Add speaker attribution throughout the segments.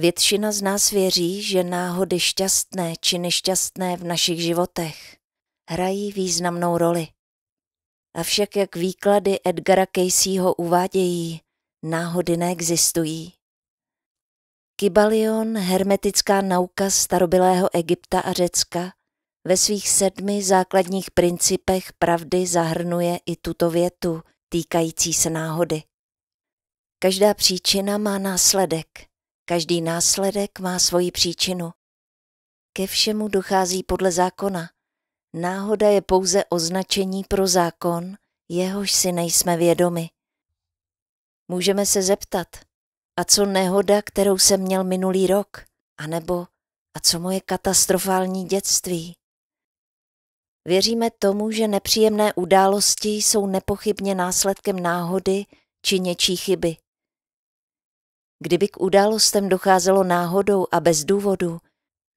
Speaker 1: Většina z nás věří, že náhody šťastné či nešťastné v našich životech hrají významnou roli. Avšak jak výklady Edgara Caseyho uvádějí, náhody neexistují. Kybalion, hermetická nauka starobylého Egypta a Řecka, ve svých sedmi základních principech pravdy zahrnuje i tuto větu týkající se náhody. Každá příčina má následek – Každý následek má svoji příčinu. Ke všemu dochází podle zákona. Náhoda je pouze označení pro zákon, jehož si nejsme vědomi. Můžeme se zeptat, a co nehoda, kterou jsem měl minulý rok? A nebo, a co moje katastrofální dětství? Věříme tomu, že nepříjemné události jsou nepochybně následkem náhody či něčí chyby. Kdyby k událostem docházelo náhodou a bez důvodu,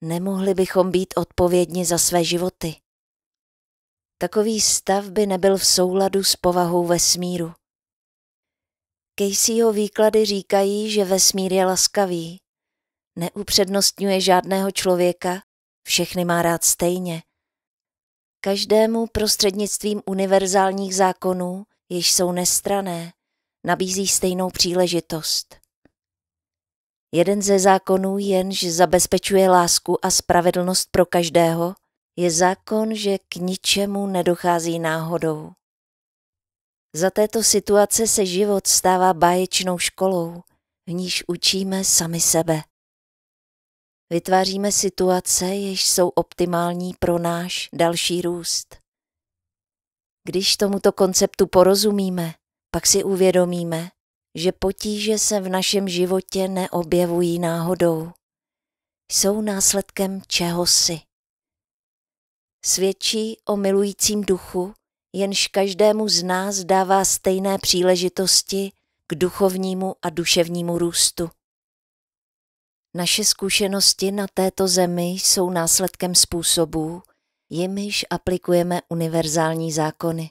Speaker 1: nemohli bychom být odpovědni za své životy. Takový stav by nebyl v souladu s povahou vesmíru. Caseyho výklady říkají, že vesmír je laskavý. Neupřednostňuje žádného člověka, všechny má rád stejně. Každému prostřednictvím univerzálních zákonů, jež jsou nestrané, nabízí stejnou příležitost. Jeden ze zákonů jenž zabezpečuje lásku a spravedlnost pro každého, je zákon, že k ničemu nedochází náhodou. Za této situace se život stává báječnou školou, v níž učíme sami sebe. Vytváříme situace, jež jsou optimální pro náš další růst. Když tomuto konceptu porozumíme, pak si uvědomíme, že potíže se v našem životě neobjevují náhodou. Jsou následkem čehosi. Svědčí o milujícím duchu, jenž každému z nás dává stejné příležitosti k duchovnímu a duševnímu růstu. Naše zkušenosti na této zemi jsou následkem způsobů, jimiž aplikujeme univerzální zákony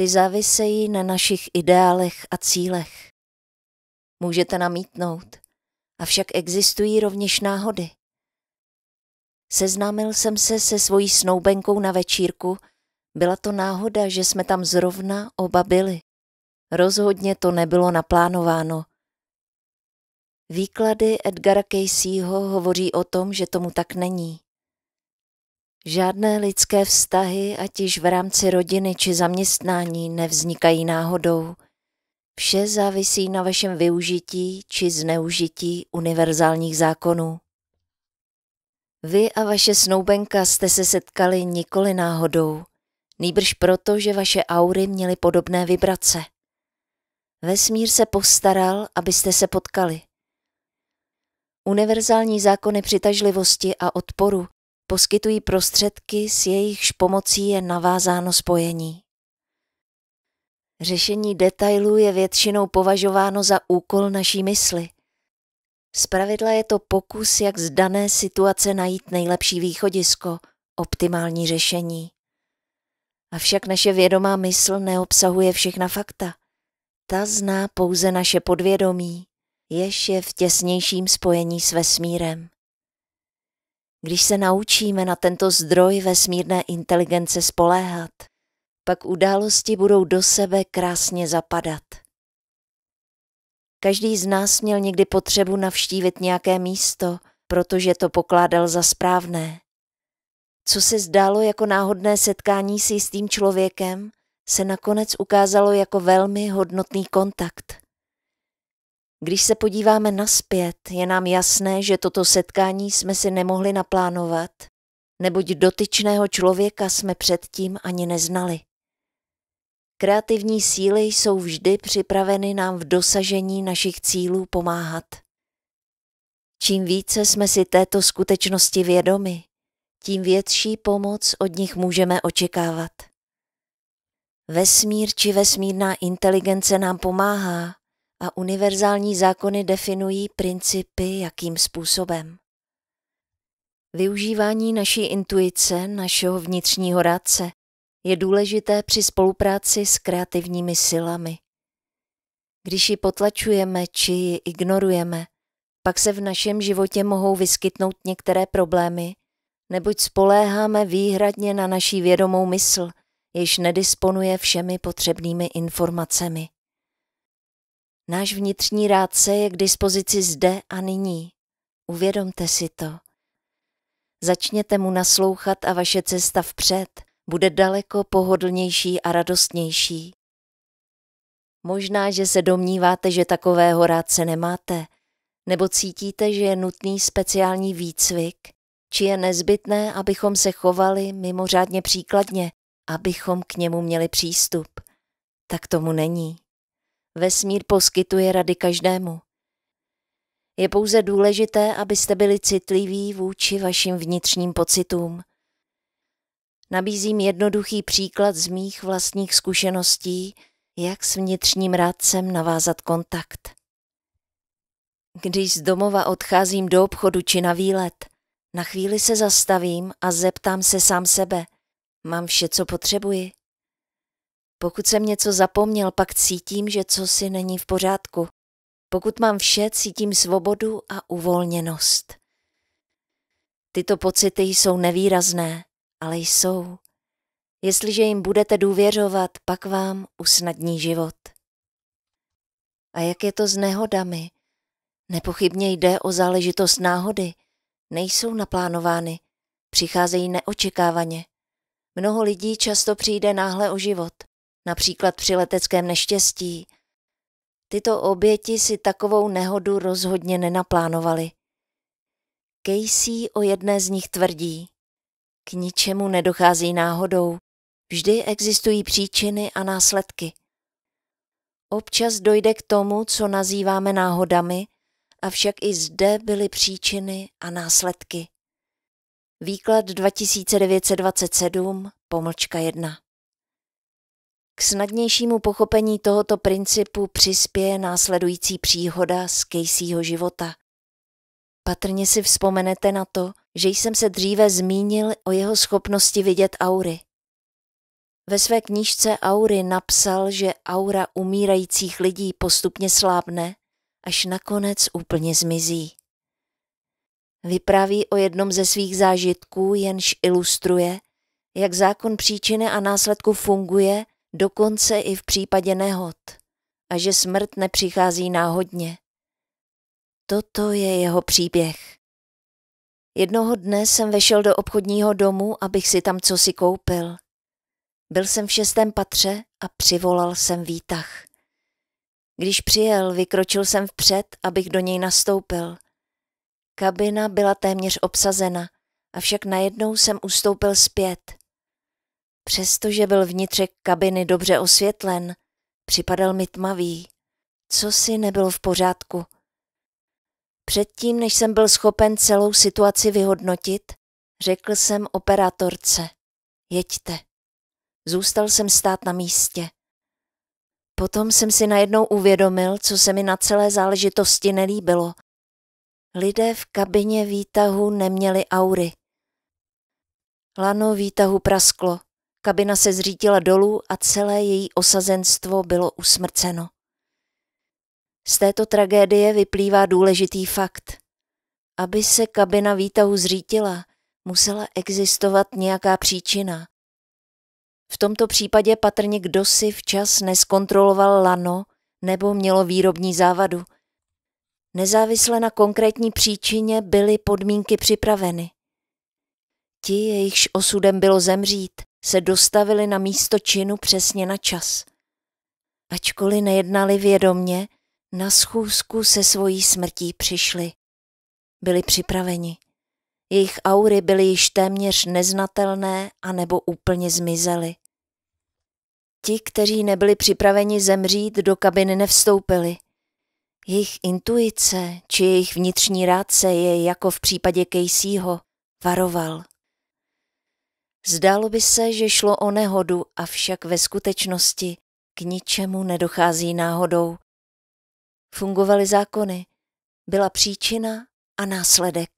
Speaker 1: ty závisejí na našich ideálech a cílech. Můžete namítnout, avšak existují rovněž náhody. Seznámil jsem se se svojí snoubenkou na večírku, byla to náhoda, že jsme tam zrovna oba byli. Rozhodně to nebylo naplánováno. Výklady Edgara Caseyho hovoří o tom, že tomu tak není. Žádné lidské vztahy, ať již v rámci rodiny či zaměstnání, nevznikají náhodou. Vše závisí na vašem využití či zneužití univerzálních zákonů. Vy a vaše snoubenka jste se setkali nikoli náhodou, nýbrž proto, že vaše aury měly podobné vibrace. Vesmír se postaral, abyste se potkali. Univerzální zákony přitažlivosti a odporu poskytují prostředky, s jejichž pomocí je navázáno spojení. Řešení detailů je většinou považováno za úkol naší mysli. Zpravidla je to pokus, jak z dané situace najít nejlepší východisko, optimální řešení. Avšak naše vědomá mysl neobsahuje všechna fakta. Ta zná pouze naše podvědomí, jež je v těsnějším spojení s vesmírem. Když se naučíme na tento zdroj vesmírné inteligence spoléhat, pak události budou do sebe krásně zapadat. Každý z nás měl někdy potřebu navštívit nějaké místo, protože to pokládal za správné. Co se zdálo jako náhodné setkání s jistým člověkem, se nakonec ukázalo jako velmi hodnotný kontakt. Když se podíváme naspět, je nám jasné, že toto setkání jsme si nemohli naplánovat, neboť dotyčného člověka jsme předtím ani neznali. Kreativní síly jsou vždy připraveny nám v dosažení našich cílů pomáhat. Čím více jsme si této skutečnosti vědomi, tím větší pomoc od nich můžeme očekávat. Vesmír či vesmírná inteligence nám pomáhá, a univerzální zákony definují principy, jakým způsobem. Využívání naší intuice, našeho vnitřního rádce, je důležité při spolupráci s kreativními silami. Když ji potlačujeme či ji ignorujeme, pak se v našem životě mohou vyskytnout některé problémy, neboť spoléháme výhradně na naší vědomou mysl, jež nedisponuje všemi potřebnými informacemi. Náš vnitřní rádce je k dispozici zde a nyní. Uvědomte si to. Začněte mu naslouchat a vaše cesta vpřed bude daleko pohodlnější a radostnější. Možná, že se domníváte, že takového rádce nemáte, nebo cítíte, že je nutný speciální výcvik, či je nezbytné, abychom se chovali mimořádně příkladně, abychom k němu měli přístup. Tak tomu není. Vesmír poskytuje rady každému. Je pouze důležité, abyste byli citliví vůči vašim vnitřním pocitům. Nabízím jednoduchý příklad z mých vlastních zkušeností, jak s vnitřním rádcem navázat kontakt. Když z domova odcházím do obchodu či na výlet, na chvíli se zastavím a zeptám se sám sebe. Mám vše, co potřebuji? Pokud jsem něco zapomněl, pak cítím, že co si není v pořádku. Pokud mám vše, cítím svobodu a uvolněnost. Tyto pocity jsou nevýrazné, ale jsou. Jestliže jim budete důvěřovat, pak vám usnadní život. A jak je to s nehodami? Nepochybně jde o záležitost náhody. Nejsou naplánovány, přicházejí neočekávaně. Mnoho lidí často přijde náhle o život – například při leteckém neštěstí. Tyto oběti si takovou nehodu rozhodně nenaplánovali. Casey o jedné z nich tvrdí. K ničemu nedochází náhodou. Vždy existují příčiny a následky. Občas dojde k tomu, co nazýváme náhodami, avšak i zde byly příčiny a následky. Výklad 2927, pomlčka 1. K snadnějšímu pochopení tohoto principu přispěje následující příhoda z Caseyho života. Patrně si vzpomenete na to, že jsem se dříve zmínil o jeho schopnosti vidět aury. Ve své knížce Aury napsal, že aura umírajících lidí postupně slábne, až nakonec úplně zmizí. Vypráví o jednom ze svých zážitků, jenž ilustruje, jak zákon příčiny a následku funguje dokonce i v případě nehod, a že smrt nepřichází náhodně. Toto je jeho příběh. Jednoho dne jsem vešel do obchodního domu, abych si tam co si koupil. Byl jsem v šestém patře a přivolal jsem výtah. Když přijel, vykročil jsem vpřed, abych do něj nastoupil. Kabina byla téměř obsazena, avšak najednou jsem ustoupil zpět – Přestože byl vnitřek kabiny dobře osvětlen, připadal mi tmavý. Co si nebylo v pořádku? Předtím, než jsem byl schopen celou situaci vyhodnotit, řekl jsem operátorce, jeďte. Zůstal jsem stát na místě. Potom jsem si najednou uvědomil, co se mi na celé záležitosti nelíbilo. Lidé v kabině výtahu neměli aury. Lano výtahu prasklo. Kabina se zřítila dolů a celé její osazenstvo bylo usmrceno. Z této tragédie vyplývá důležitý fakt. Aby se kabina výtahu zřítila, musela existovat nějaká příčina. V tomto případě patrně kdo si včas neskontroloval lano nebo mělo výrobní závadu. Nezávisle na konkrétní příčině byly podmínky připraveny. Ti, jejichž osudem bylo zemřít, se dostavili na místo činu přesně na čas. Ačkoliv nejednali vědomně, na schůzku se svojí smrtí přišli. Byli připraveni. Jejich aury byly již téměř neznatelné a nebo úplně zmizely. Ti, kteří nebyli připraveni zemřít, do kabiny nevstoupili. Jejich intuice či jejich vnitřní rádce je jako v případě Caseyho varoval. Zdálo by se, že šlo o nehodu, avšak ve skutečnosti k ničemu nedochází náhodou. Fungovaly zákony, byla příčina a následek.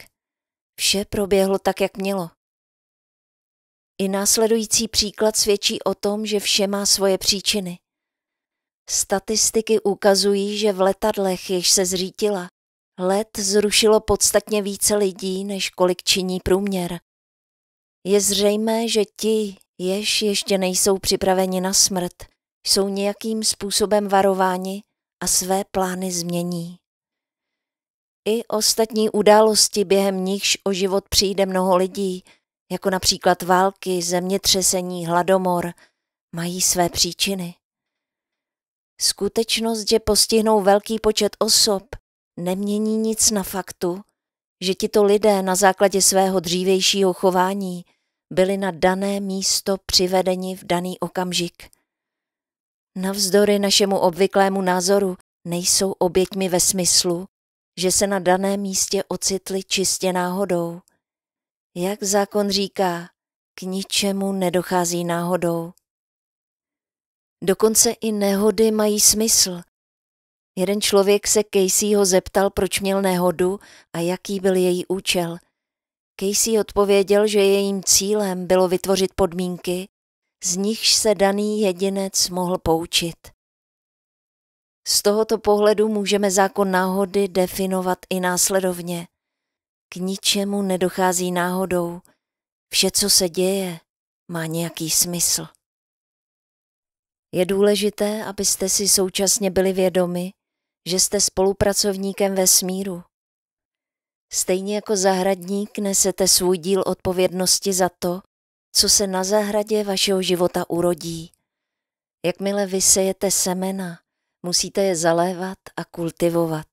Speaker 1: Vše proběhlo tak, jak mělo. I následující příklad svědčí o tom, že vše má svoje příčiny. Statistiky ukazují, že v letadlech, jež se zřítila, let zrušilo podstatně více lidí, než kolik činí průměr. Je zřejmé, že ti, jež ještě nejsou připraveni na smrt, jsou nějakým způsobem varováni a své plány změní. I ostatní události, během nichž o život přijde mnoho lidí, jako například války, zemětřesení, hladomor, mají své příčiny. Skutečnost, že postihnou velký počet osob, nemění nic na faktu, že tito lidé na základě svého dřívějšího chování byli na dané místo přivedeni v daný okamžik. Navzdory našemu obvyklému názoru nejsou oběťmi ve smyslu, že se na daném místě ocitli čistě náhodou. Jak zákon říká, k ničemu nedochází náhodou. Dokonce i nehody mají smysl. Jeden člověk se Caseyho zeptal, proč měl nehodu a jaký byl její účel – Casey odpověděl, že jejím cílem bylo vytvořit podmínky, z nichž se daný jedinec mohl poučit. Z tohoto pohledu můžeme zákon náhody definovat i následovně. K ničemu nedochází náhodou. Vše, co se děje, má nějaký smysl. Je důležité, abyste si současně byli vědomi, že jste spolupracovníkem ve smíru. Stejně jako zahradník nesete svůj díl odpovědnosti za to, co se na zahradě vašeho života urodí. Jakmile vysejete semena, musíte je zalévat a kultivovat.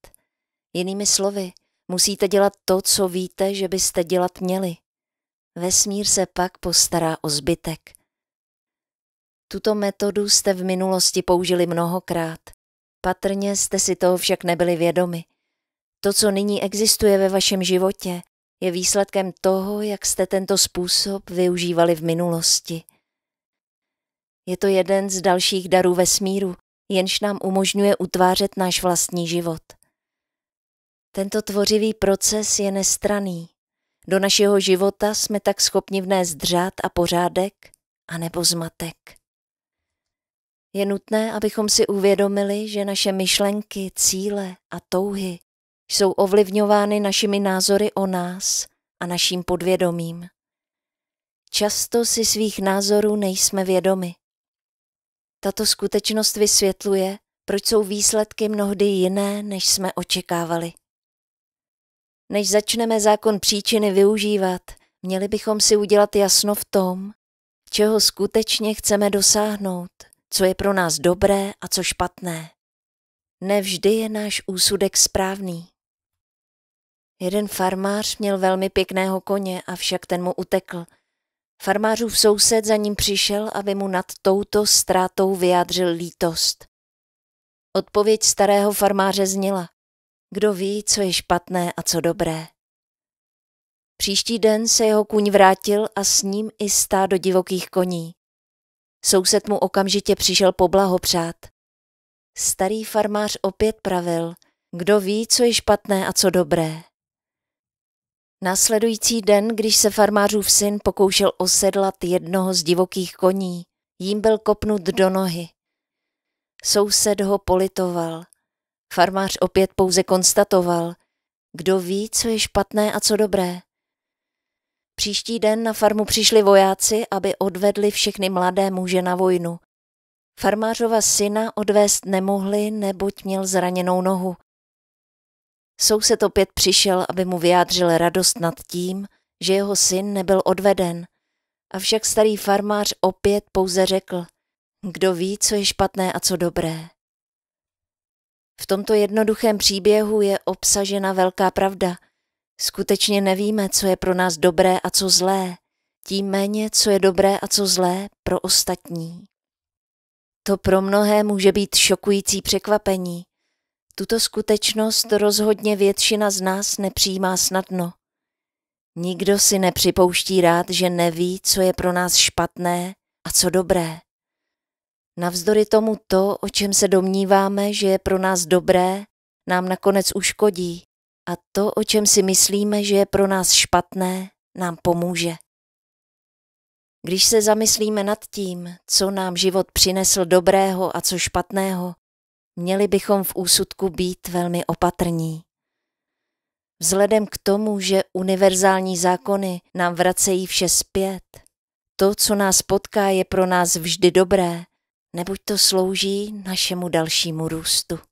Speaker 1: Jinými slovy, musíte dělat to, co víte, že byste dělat měli. Vesmír se pak postará o zbytek. Tuto metodu jste v minulosti použili mnohokrát. Patrně jste si toho však nebyli vědomi – to, co nyní existuje ve vašem životě, je výsledkem toho, jak jste tento způsob využívali v minulosti. Je to jeden z dalších darů vesmíru, jenž nám umožňuje utvářet náš vlastní život. Tento tvořivý proces je nestraný. Do našeho života jsme tak schopni vnést řád a pořádek, a nebo zmatek. Je nutné, abychom si uvědomili, že naše myšlenky, cíle a touhy jsou ovlivňovány našimi názory o nás a naším podvědomím. Často si svých názorů nejsme vědomi. Tato skutečnost vysvětluje, proč jsou výsledky mnohdy jiné, než jsme očekávali. Než začneme zákon příčiny využívat, měli bychom si udělat jasno v tom, čeho skutečně chceme dosáhnout, co je pro nás dobré a co špatné. Nevždy je náš úsudek správný. Jeden farmář měl velmi pěkného koně, avšak ten mu utekl. Farmářův soused za ním přišel, aby mu nad touto ztrátou vyjádřil lítost. Odpověď starého farmáře zněla. Kdo ví, co je špatné a co dobré. Příští den se jeho kůň vrátil a s ním i stá do divokých koní. Soused mu okamžitě přišel poblahopřát. Starý farmář opět pravil, kdo ví, co je špatné a co dobré. Následující den, když se farmářův syn pokoušel osedlat jednoho z divokých koní, jím byl kopnut do nohy. Soused ho politoval. Farmář opět pouze konstatoval, kdo ví, co je špatné a co dobré. Příští den na farmu přišli vojáci, aby odvedli všechny mladé muže na vojnu. Farmářova syna odvést nemohli, neboť měl zraněnou nohu Soused opět přišel, aby mu vyjádřil radost nad tím, že jeho syn nebyl odveden. Avšak starý farmář opět pouze řekl, kdo ví, co je špatné a co dobré. V tomto jednoduchém příběhu je obsažena velká pravda. Skutečně nevíme, co je pro nás dobré a co zlé, tím méně, co je dobré a co zlé pro ostatní. To pro mnohé může být šokující překvapení, tuto skutečnost rozhodně většina z nás nepřijímá snadno. Nikdo si nepřipouští rád, že neví, co je pro nás špatné a co dobré. Navzdory tomu to, o čem se domníváme, že je pro nás dobré, nám nakonec uškodí a to, o čem si myslíme, že je pro nás špatné, nám pomůže. Když se zamyslíme nad tím, co nám život přinesl dobrého a co špatného, měli bychom v úsudku být velmi opatrní. Vzhledem k tomu, že univerzální zákony nám vracejí vše zpět, to, co nás potká, je pro nás vždy dobré, neboť to slouží našemu dalšímu růstu.